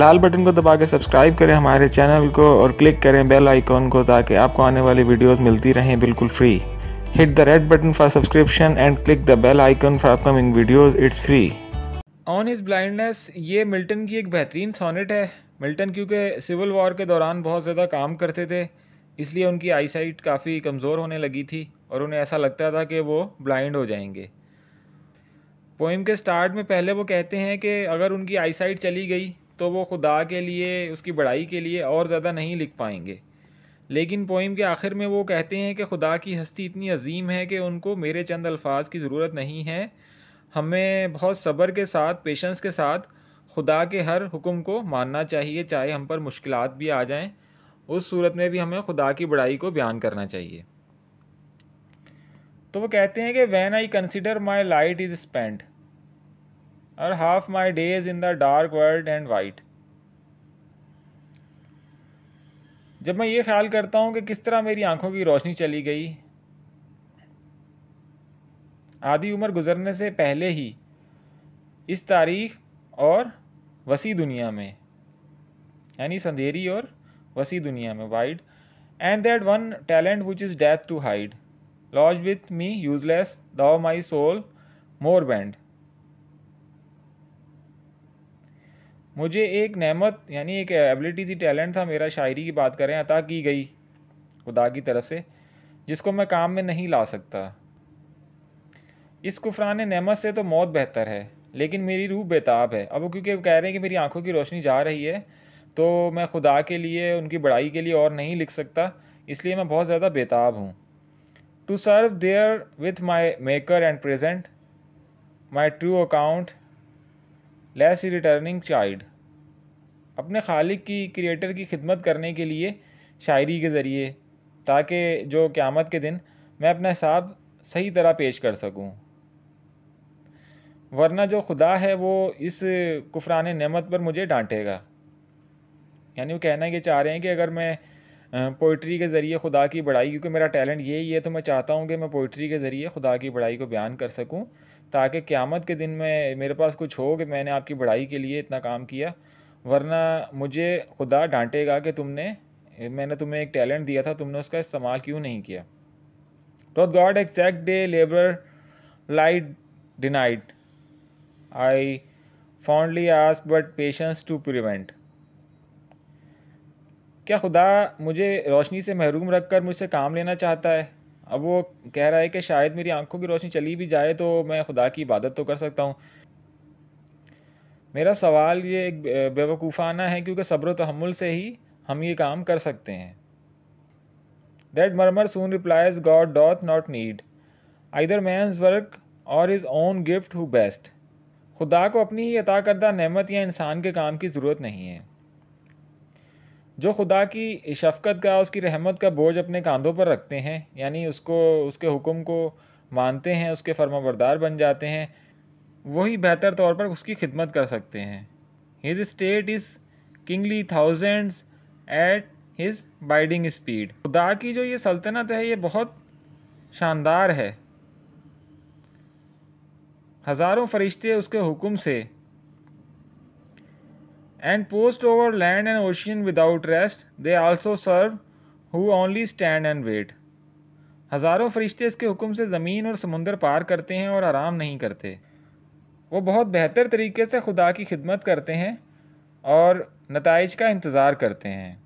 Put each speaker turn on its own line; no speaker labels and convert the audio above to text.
लाल button को दबा के सब्सक्राइब करें हमारे चैनल को और क्लिक करें बेल आइकॉन को ताकि आपको आने वाली वीडियोस मिलती रहें बिल्कुल free hit the red button for subscription and click the bell icon for upcoming videos it's free on his blindness ये मिल्टन की एक बेहतरीन सोनेट है मिल्टन क्योंकि सिविल वॉर के दौरान बहुत ज़्यादा काम करते थे इसलिए उनकी आईसाइट काफ़ी कमज़ोर होने लगी थी और उन्हें ऐसा लगता था कि वो ब्लाइंड हो जाएंगे पोइम के स्टार्ट में पहले वो कहते हैं कि अगर उनकी आईसाइट चली गई तो वो खुदा के लिए उसकी बड़ाई के लिए और ज़्यादा नहीं लिख पाएंगे लेकिन पोइम के आखिर में वो कहते हैं कि खुदा की हस्ती इतनी अजीम है कि उनको मेरे चंद अल्फाज की ज़रूरत नहीं है हमें बहुत सब्र के साथ पेशेंस के साथ खुदा के हर हुक्म को मानना चाहिए चाहे हम पर मुश्किल भी आ जाएँ उस सूरत में भी हमें खुदा की बड़ाई को बयान करना चाहिए तो वो कहते हैं कि when I consider my light is spent और half my days in the dark world and wide जब मैं ये ख्याल करता हूँ कि किस तरह मेरी आंखों की रोशनी चली गई आधी उम्र गुजरने से पहले ही इस तारीख और वसी दुनिया में यानी संधेरी और वसी दुनिया में wide and that one talent which is death to hide lodged with me useless though my soul more band मुझे एक नहमत यानी एक एबिलिटी थी टैलेंट था मेरा शायरी की बात करें अता की गई खुदा की तरफ से जिसको मैं काम में नहीं ला सकता इस कुफरान नहमत से तो मौत बेहतर है लेकिन मेरी रूह बेताब है अब वो क्योंकि कह रहे हैं कि मेरी आंखों की रोशनी जा रही है तो मैं खुदा के लिए उनकी बड़ाई के लिए और नहीं लिख सकता इसलिए मैं बहुत ज़्यादा बेताब हूँ to serve there with my maker and present my true account less returning child अपने खालिक की क्रिएटर की खिदमत करने के लिए शायरी के ज़रिए ताकि जो क़्यामत के दिन मैं अपना हिसाब सही तरह पेश कर सकूँ वरना जो खुदा है वो इस कुफरान नमत पर मुझे डांटेगा यानी वो कहना ये चाह रहे हैं कि अगर मैं पोइट्री के ज़रिए खुदा की बढ़ाई क्योंकि मेरा टैलेंट यही है तो मैं चाहता हूँ कि मैं पोइट्री के ज़रिए खुदा की बढ़ाई को बयान कर सकूँ ताकि क़्यामत के दिन में मेरे पास कुछ हो कि मैंने आपकी बढ़ाई के लिए इतना काम किया वरना मुझे खुदा डांटेगा कि तुमने मैंने तुम्हें एक टैलेंट दिया था तुमने उसका इस्तेमाल क्यों नहीं किया तो God exact day labour light denied I fondly ask but patience to prevent क्या खुदा मुझे रोशनी से महरूम रख कर मुझसे काम लेना चाहता है अब वो कह रहा है कि शायद मेरी आंखों की रोशनी चली भी जाए तो मैं खुदा की इबादत तो कर सकता हूँ मेरा सवाल ये एक बेवकूफ़ाना है क्योंकि सब्र तहमुल से ही हम ये काम कर सकते हैं that murmur soon replies God doth not need either man's work or his own gift who best खुदा को अपनी ही अता करदा नमत या इंसान के काम की ज़रूरत नहीं है जो खुदा की शफ़क़त का उसकी रहमत का बोझ अपने कांधों पर रखते हैं यानी उसको उसके हुक्म को मानते हैं उसके फर्माबरदार बन जाते हैं वही बेहतर तौर पर उसकी खिदमत कर सकते हैं his state is kingly thousands at his bidding speed खुदा की जो ये सल्तनत है ये बहुत शानदार है हज़ारों फरिश्ते उसके हुक्म से and post over land and ocean without rest. They also serve who only stand and wait. हज़ारों फरिश्ते इसके हुक्म से ज़मीन और समुंदर पार करते हैं और आराम नहीं करते वो बहुत बेहतर तरीके से खुदा की खिदमत करते हैं और नतज का इंतज़ार करते हैं